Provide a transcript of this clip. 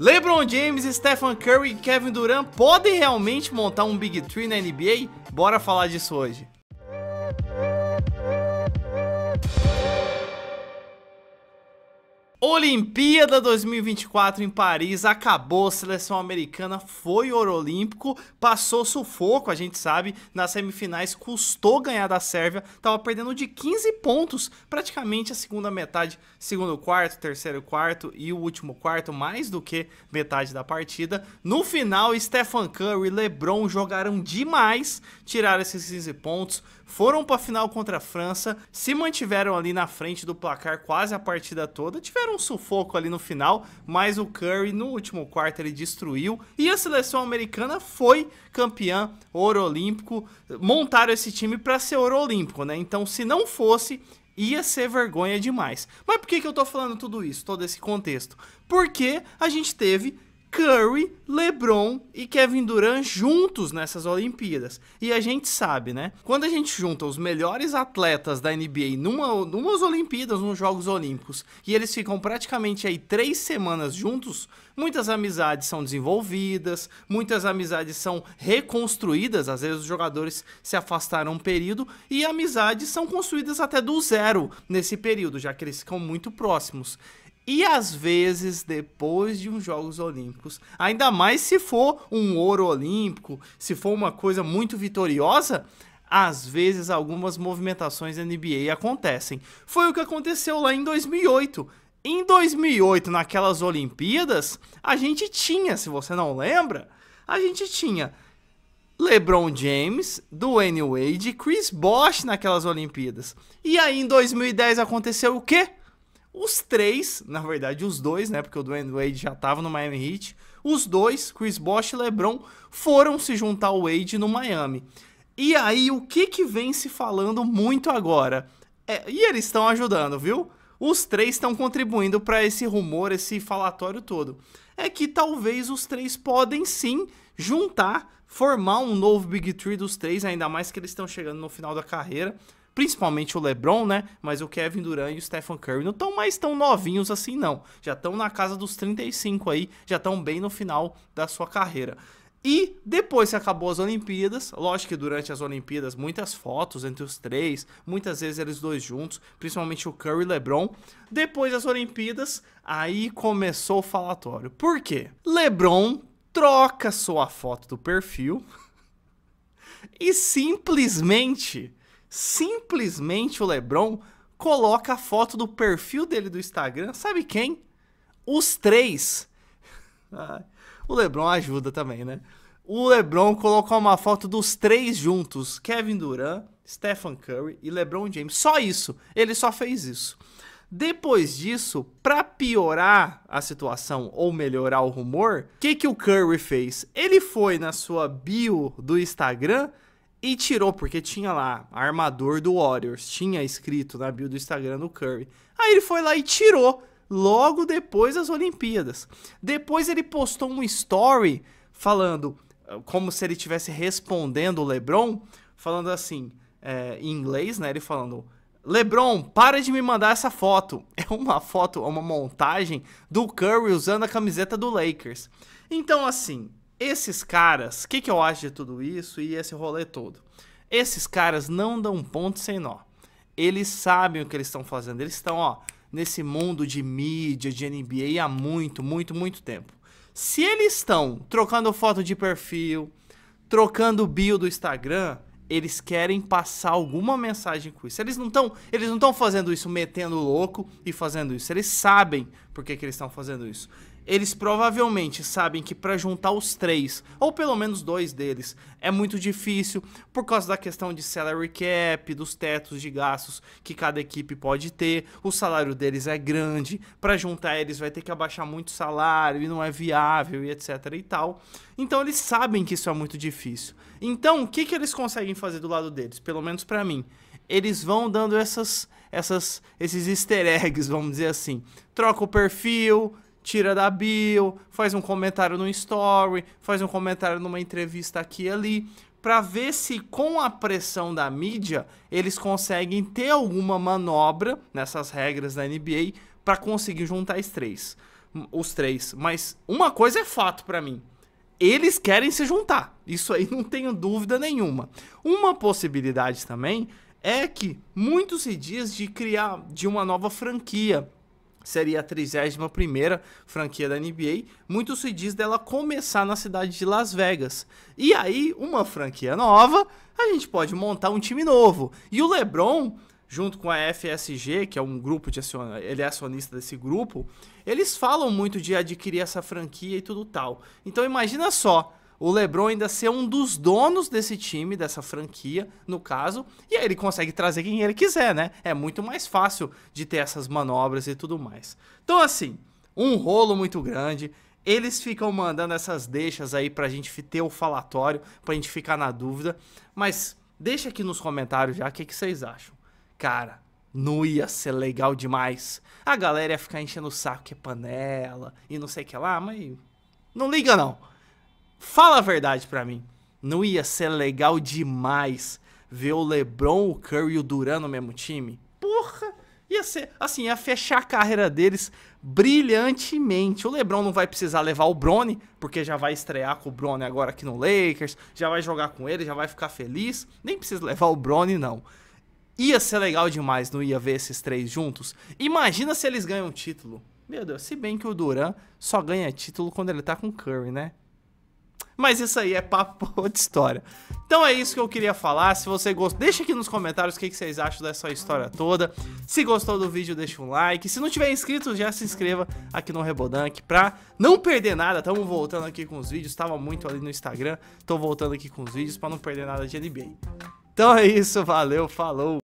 LeBron James, Stephen Curry e Kevin Durant podem realmente montar um Big Three na NBA? Bora falar disso hoje. Olimpíada 2024 em Paris acabou, a seleção americana foi ouro olímpico, passou sufoco, a gente sabe, nas semifinais custou ganhar da Sérvia, estava perdendo de 15 pontos praticamente a segunda metade, segundo quarto, terceiro quarto e o último quarto, mais do que metade da partida. No final, Stephen Curry e LeBron jogaram demais, tiraram esses 15 pontos, foram para a final contra a França, se mantiveram ali na frente do placar quase a partida toda, tiveram sufoco ali no final, mas o Curry no último quarto ele destruiu. E a seleção americana foi campeã ouro olímpico. Montaram esse time para ser ouro olímpico, né? Então, se não fosse, ia ser vergonha demais. Mas por que, que eu tô falando tudo isso, todo esse contexto? Porque a gente teve Curry, LeBron e Kevin Durant juntos nessas Olimpíadas. E a gente sabe, né? Quando a gente junta os melhores atletas da NBA numa, numas Olimpíadas, nos Jogos Olímpicos, e eles ficam praticamente aí três semanas juntos, muitas amizades são desenvolvidas, muitas amizades são reconstruídas. Às vezes os jogadores se afastaram um período e amizades são construídas até do zero nesse período, já que eles ficam muito próximos. E às vezes, depois de uns Jogos Olímpicos, ainda mais se for um ouro olímpico, se for uma coisa muito vitoriosa, às vezes algumas movimentações NBA acontecem. Foi o que aconteceu lá em 2008. Em 2008, naquelas Olimpíadas, a gente tinha, se você não lembra, a gente tinha LeBron James, Dwayne Wade, Chris Bosh naquelas Olimpíadas. E aí em 2010 aconteceu o quê? Os três, na verdade, os dois, né? Porque o Dwayne Wade já estava no Miami Heat. Os dois, Chris Bosh e LeBron, foram se juntar ao Wade no Miami. E aí, o que que vem se falando muito agora? É, e eles estão ajudando, viu? Os três estão contribuindo para esse rumor, esse falatório todo. É que talvez os três podem sim juntar, formar um novo Big Three dos três, ainda mais que eles estão chegando no final da carreira principalmente o LeBron, né? Mas o Kevin Durant e o Stephen Curry não estão mais tão novinhos assim, não. Já estão na casa dos 35 aí, já estão bem no final da sua carreira. E depois que acabou as Olimpíadas, lógico que durante as Olimpíadas muitas fotos entre os três, muitas vezes eles dois juntos, principalmente o Curry e LeBron. Depois das Olimpíadas, aí começou o falatório. Por quê? LeBron troca sua foto do perfil e simplesmente Simplesmente o LeBron coloca a foto do perfil dele do Instagram, sabe quem? Os três. o LeBron ajuda também, né? O LeBron colocou uma foto dos três juntos: Kevin Durant, Stephen Curry e LeBron James. Só isso. Ele só fez isso. Depois disso, para piorar a situação ou melhorar o rumor, o que, que o Curry fez? Ele foi na sua bio do Instagram e tirou, porque tinha lá, armador do Warriors, tinha escrito na bio do Instagram do Curry. Aí ele foi lá e tirou, logo depois das Olimpíadas. Depois ele postou um story falando, eh, como se ele estivesse respondendo o LeBron, falando assim, é, em inglês, né? Ele falando: LeBron, para de me mandar essa foto. É uma foto, é uma montagem do Curry usando a camiseta do Lakers. Então, assim, esses caras, o que, que eu acho de tudo isso e esse rolê todo? Esses caras não dão ponto sem nó. Eles sabem o que eles estão fazendo. Eles estão, ó, nesse mundo de mídia, de NBA há muito, muito, muito tempo. Se eles estão trocando foto de perfil, trocando bio do Instagram, eles querem passar alguma mensagem com isso. Eles não estão, eles não estão fazendo isso metendo louco e fazendo isso. Eles sabem por que, que eles estão fazendo isso eles provavelmente sabem que para juntar os três, ou pelo menos dois deles, é muito difícil por causa da questão de salary cap, dos tetos de gastos que cada equipe pode ter, o salário deles é grande, para juntar eles vai ter que abaixar muito salário e não é viável e etc e tal. Então eles sabem que isso é muito difícil. Então, o que que eles conseguem fazer do lado deles, pelo menos para mim? eles vão dando essas, essas, esses easter eggs, vamos dizer assim. Troca o perfil, tira da bio, faz um comentário no story, faz um comentário numa entrevista aqui e ali, para ver se com a pressão da mídia eles conseguem ter alguma manobra nessas regras da NBA para conseguir juntar os três, os três. Mas uma coisa é fato para mim. Eles querem se juntar. Isso aí não tenho dúvida nenhuma. Uma possibilidade também é que muito se diz de criar de uma nova franquia seria a 31 franquia da NBA, muito se diz dela começar na cidade de Las Vegas. E aí, uma franquia nova, a gente pode montar um time novo. E o LeBron, junto com a FSG, que é um grupo de acion... ele é acionista desse grupo, eles falam muito de adquirir essa franquia e tudo tal. Então imagina só, o LeBron ainda ser um dos donos desse time, dessa franquia, no caso, e aí ele consegue trazer quem ele quiser, né? É muito mais fácil de ter essas manobras e tudo mais. Então, assim, um rolo muito grande. Eles ficam mandando essas deixas aí pra gente ter o falatório, pra gente ficar na dúvida. Mas deixa aqui nos comentários já o que, que vocês acham. Cara, não ia ser legal demais. A galera ia ficar enchendo o saco que é panela e não sei o que lá, mas não liga não. Fala a verdade para mim. Não ia ser legal demais ver o LeBron, o Curry e o Duran no mesmo time? Porra! Ia ser, assim, ia fechar a carreira deles brilhantemente. O LeBron não vai precisar levar o Brony, porque já vai estrear com o Brony agora aqui no Lakers, já vai jogar com ele, já vai ficar feliz. Nem precisa levar o Brony, não. Ia ser legal demais, não ia ver esses três juntos? Imagina se eles ganham um título. Meu Deus, se bem que o Duran só ganha título quando ele tá com o Curry, né? Mas isso aí é papo de história. Então é isso que eu queria falar. Se você gostou, deixa aqui nos comentários o que vocês acham dessa história toda. Se gostou do vídeo, deixa um like. Se não tiver inscrito, já se inscreva aqui no Rebodank pra não perder nada. Tamo voltando aqui com os vídeos. Tava muito ali no Instagram. Tô voltando aqui com os vídeos pra não perder nada de NBA. Então é isso, valeu, falou!